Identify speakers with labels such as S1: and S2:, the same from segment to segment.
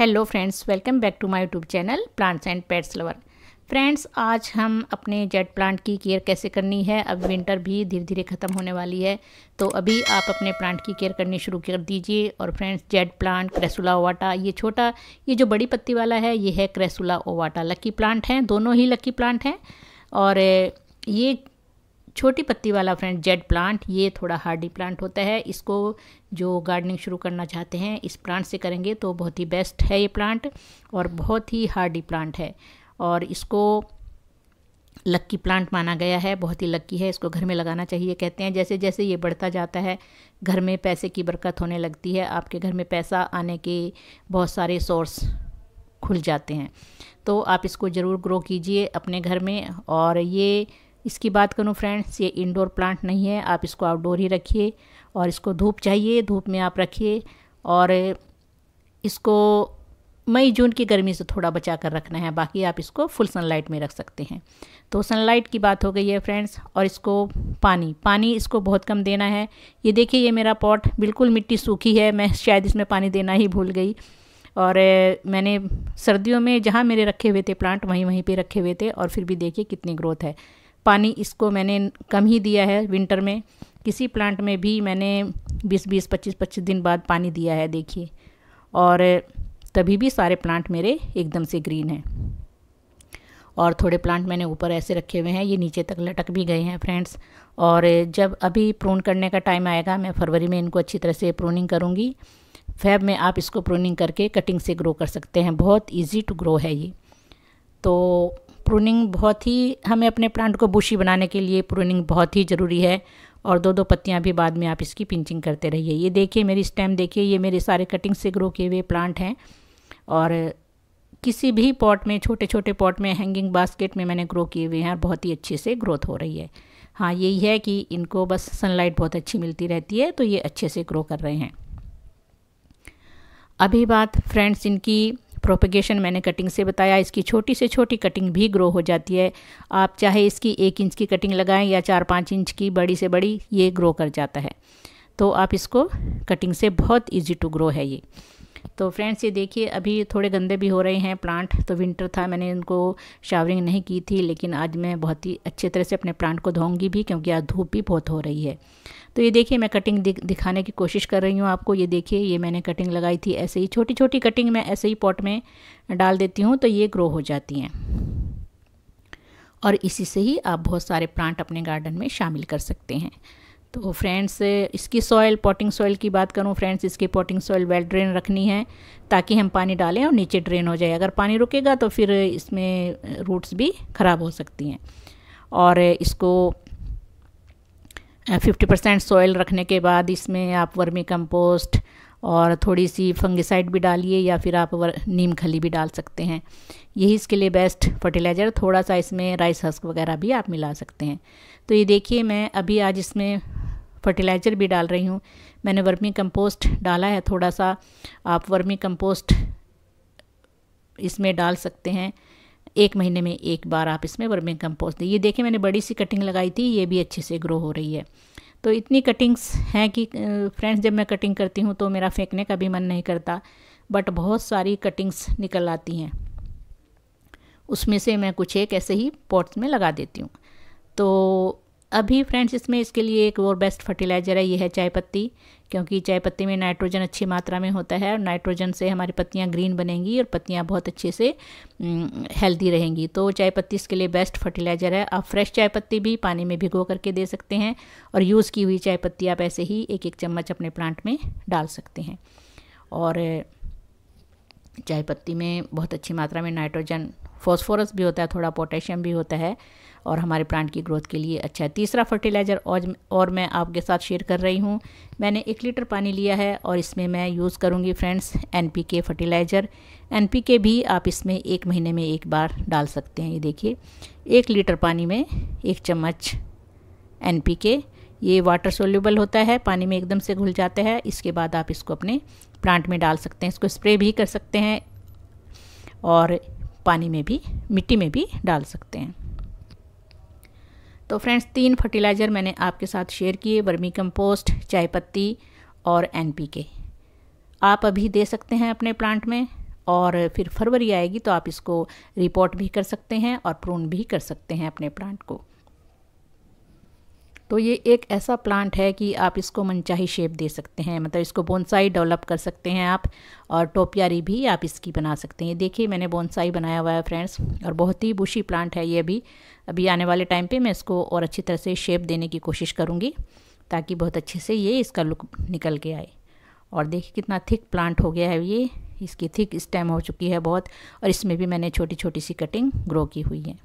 S1: hello friends welcome back to my YouTube channel plants and pets lover friends आज हम अपने jade plant की care कैसे करनी है अब विंटर भी धीरे धीरे ख़त्म होने वाली है तो अभी आप अपने प्लांट की केयर करनी शुरू कर दीजिए और friends jade plant Crassula ovata ये छोटा ये जो बड़ी पत्ती वाला है ये है क्रेसुला ओवाटा लक्की प्लांट हैं दोनों ही लक्की प्लांट हैं और ये छोटी पत्ती वाला फ्रेंड जेड प्लांट ये थोड़ा हार्डी प्लांट होता है इसको जो गार्डनिंग शुरू करना चाहते हैं इस प्लांट से करेंगे तो बहुत ही बेस्ट है ये प्लांट और बहुत ही हार्डी प्लांट है और इसको लक्की प्लांट माना गया है बहुत ही लक्की है इसको घर में लगाना चाहिए कहते हैं जैसे जैसे ये बढ़ता जाता है घर में पैसे की बरकत होने लगती है आपके घर में पैसा आने के बहुत सारे सोर्स खुल जाते हैं तो आप इसको ज़रूर ग्रो कीजिए अपने घर में और ये इसकी बात करूँ फ्रेंड्स ये इंडोर प्लांट नहीं है आप इसको आउटडोर ही रखिए और इसको धूप चाहिए धूप में आप रखिए और इसको मई जून की गर्मी से थोड़ा बचा कर रखना है बाकी आप इसको फुल सनलाइट में रख सकते हैं तो सनलाइट की बात हो गई है फ्रेंड्स और इसको पानी पानी इसको बहुत कम देना है ये देखिए ये मेरा पॉट बिल्कुल मिट्टी सूखी है मैं शायद इसमें पानी देना ही भूल गई और मैंने सर्दियों में जहाँ मेरे रखे हुए थे प्लांट वहीं वहीं पर रखे हुए थे और फिर भी देखिए कितनी ग्रोथ है पानी इसको मैंने कम ही दिया है विंटर में किसी प्लांट में भी मैंने 20-20 25-25 दिन बाद पानी दिया है देखिए और तभी भी सारे प्लांट मेरे एकदम से ग्रीन हैं और थोड़े प्लांट मैंने ऊपर ऐसे रखे हुए हैं ये नीचे तक लटक भी गए हैं फ्रेंड्स और जब अभी प्रून करने का टाइम आएगा मैं फरवरी में इनको अच्छी तरह से प्रूनिंग करूँगी फैब में आप इसको प्रूनिंग करके कटिंग से ग्रो कर सकते हैं बहुत ईजी टू ग्रो है ये तो प्रूनिंग बहुत ही हमें अपने प्लांट को बुशी बनाने के लिए प्रूनिंग बहुत ही ज़रूरी है और दो दो पत्तियां भी बाद में आप इसकी पिंचिंग करते रहिए ये देखिए मेरी स्टेम देखिए ये मेरे सारे कटिंग से ग्रो किए हुए प्लांट हैं और किसी भी पॉट में छोटे छोटे पॉट में हैंगिंग बास्केट में मैंने ग्रो किए हुए हैं और बहुत ही अच्छे से ग्रोथ हो रही है हाँ यही है कि इनको बस सनलाइट बहुत अच्छी मिलती रहती है तो ये अच्छे से ग्रो कर रहे हैं अभी बात फ्रेंड्स इनकी प्रोपिगेशन मैंने कटिंग से बताया इसकी छोटी से छोटी कटिंग भी ग्रो हो जाती है आप चाहे इसकी एक इंच की कटिंग लगाएं या चार पाँच इंच की बड़ी से बड़ी ये ग्रो कर जाता है तो आप इसको कटिंग से बहुत ईजी टू ग्रो है ये तो फ्रेंड्स ये देखिए अभी थोड़े गंदे भी हो रहे हैं प्लांट तो विंटर था मैंने इनको शावरिंग नहीं की थी लेकिन आज मैं बहुत ही अच्छे तरह से अपने प्लांट को धोऊंगी भी क्योंकि आज धूप भी बहुत हो रही है तो ये देखिए मैं कटिंग दिख, दिखाने की कोशिश कर रही हूँ आपको ये देखिए ये मैंने कटिंग लगाई थी ऐसे ही छोटी छोटी कटिंग मैं ऐसे ही पॉट में डाल देती हूँ तो ये ग्रो हो जाती हैं और इसी से ही आप बहुत सारे प्लांट अपने गार्डन में शामिल कर सकते हैं तो फ्रेंड्स इसकी सॉइल पॉटिंग सॉइल की बात करूं फ्रेंड्स इसकी पॉटिंग सॉइल वेल ड्रेन रखनी है ताकि हम पानी डालें और नीचे ड्रेन हो जाए अगर पानी रुकेगा तो फिर इसमें रूट्स भी ख़राब हो सकती हैं और इसको फिफ्टी परसेंट सॉयल रखने के बाद इसमें आप वर्मी कंपोस्ट और थोड़ी सी फंगिसाइड भी डालिए या फिर आप नीम खली भी डाल सकते हैं यही इसके लिए बेस्ट फर्टिलाइज़र थोड़ा सा इसमें राइस हस्क वगैरह भी आप मिला सकते हैं तो ये देखिए मैं अभी आज इसमें फर्टिलाइज़र भी डाल रही हूँ मैंने वर्मी कंपोस्ट डाला है थोड़ा सा आप वर्मी कंपोस्ट इसमें डाल सकते हैं एक महीने में एक बार आप इसमें वर्मिंग कंपोस्ट दें ये देखें मैंने बड़ी सी कटिंग लगाई थी ये भी अच्छे से ग्रो हो रही है तो इतनी कटिंग्स हैं कि फ्रेंड्स जब मैं कटिंग करती हूँ तो मेरा फेंकने का भी मन नहीं करता बट बहुत सारी कटिंग्स निकल आती हैं उसमें से मैं कुछ एक ऐसे ही पॉट्स में लगा देती हूँ तो अभी फ्रेंड्स इसमें इसके लिए एक और बेस्ट फर्टिलाइज़र है ये है चाय पत्ती क्योंकि चाय पत्ती में नाइट्रोजन अच्छी मात्रा में होता है और नाइट्रोजन से हमारी पत्तियाँ ग्रीन बनेंगी और पत्तियाँ बहुत अच्छे से हेल्दी रहेंगी तो चाय पत्ती इसके लिए बेस्ट फर्टिलाइज़र है आप फ्रेश चाय पत्ती भी पानी में भिगो करके दे सकते हैं और यूज़ की हुई चाय पत्ती आप ऐसे ही एक एक चम्मच अपने प्लांट में डाल सकते हैं और चाय पत्ती में बहुत अच्छी मात्रा में नाइट्रोजन फॉस्फोरस भी होता है थोड़ा पोटेशियम भी होता है और हमारे प्लांट की ग्रोथ के लिए अच्छा है तीसरा फर्टिलाइज़र और और मैं आपके साथ शेयर कर रही हूँ मैंने एक लीटर पानी लिया है और इसमें मैं यूज़ करूँगी फ्रेंड्स एन फर्टिलाइज़र एन भी आप इसमें एक महीने में एक बार डाल सकते हैं ये देखिए एक लीटर पानी में एक चम्मच एन ये वाटर सोल्यूबल होता है पानी में एकदम से घुल जाता है इसके बाद आप इसको अपने प्लांट में डाल सकते हैं इसको स्प्रे भी कर सकते हैं और पानी में भी मिट्टी में भी डाल सकते हैं तो फ्रेंड्स तीन फर्टिलाइज़र मैंने आपके साथ शेयर किए वर्मी कंपोस्ट चाय पत्ती और एन आप अभी दे सकते हैं अपने प्लांट में और फिर फरवरी आएगी तो आप इसको रिपोर्ट भी कर सकते हैं और प्रून भी कर सकते हैं अपने प्लांट को तो ये एक ऐसा प्लांट है कि आप इसको मनचाही शेप दे सकते हैं मतलब इसको बोनसाई डेवलप कर सकते हैं आप और टोपियारी भी आप इसकी बना सकते हैं देखिए मैंने बोनसाई बनाया हुआ है फ्रेंड्स और बहुत ही बुशी प्लांट है ये अभी अभी आने वाले टाइम पे मैं इसको और अच्छी तरह से शेप देने की कोशिश करूँगी ताकि बहुत अच्छे से ये इसका लुक निकल के आए और देखिए कितना थिक प्लांट हो गया है ये इसकी थिक स्टेम हो चुकी है बहुत और इसमें भी मैंने छोटी छोटी सी कटिंग ग्रो की हुई है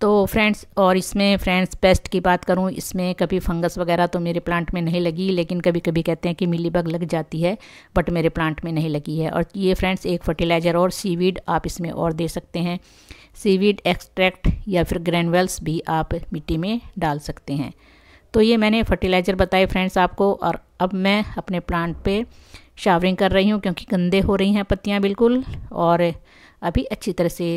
S1: तो फ्रेंड्स और इसमें फ्रेंड्स पेस्ट की बात करूँ इसमें कभी फंगस वगैरह तो मेरे प्लांट में नहीं लगी लेकिन कभी कभी कहते हैं कि मिली बग लग जाती है बट मेरे प्लांट में नहीं लगी है और ये फ्रेंड्स एक फर्टिलाइज़र और सीवीड आप इसमें और दे सकते हैं सीवीड एक्सट्रैक्ट या फिर ग्रैनवेल्स भी आप मिट्टी में डाल सकते हैं तो ये मैंने फर्टिलाइज़र बताए फ्रेंड्स आपको और अब मैं अपने प्लांट पर शावरिंग कर रही हूँ क्योंकि गंदे हो रही हैं पत्तियाँ बिल्कुल और अभी अच्छी तरह से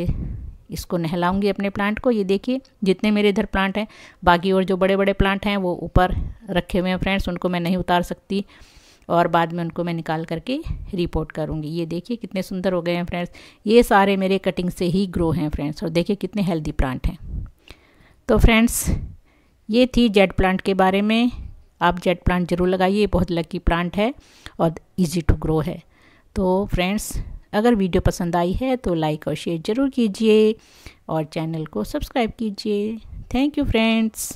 S1: इसको नहलाऊंगी अपने प्लांट को ये देखिए जितने मेरे इधर प्लांट हैं बाकी और जो बड़े बड़े प्लांट हैं वो ऊपर रखे हुए हैं फ्रेंड्स उनको मैं नहीं उतार सकती और बाद में उनको मैं निकाल करके रिपोर्ट करूँगी ये देखिए कितने सुंदर हो गए हैं फ्रेंड्स ये सारे मेरे कटिंग से ही ग्रो हैं फ्रेंड्स और देखिए कितने हेल्दी प्लांट हैं तो फ्रेंड्स ये थी जेड प्लांट के बारे में आप जेड प्लांट ज़रूर लगाइए बहुत लकी प्लांट है और इजी टू ग्रो है तो फ्रेंड्स अगर वीडियो पसंद आई है तो लाइक और शेयर ज़रूर कीजिए और चैनल को सब्सक्राइब कीजिए थैंक यू फ्रेंड्स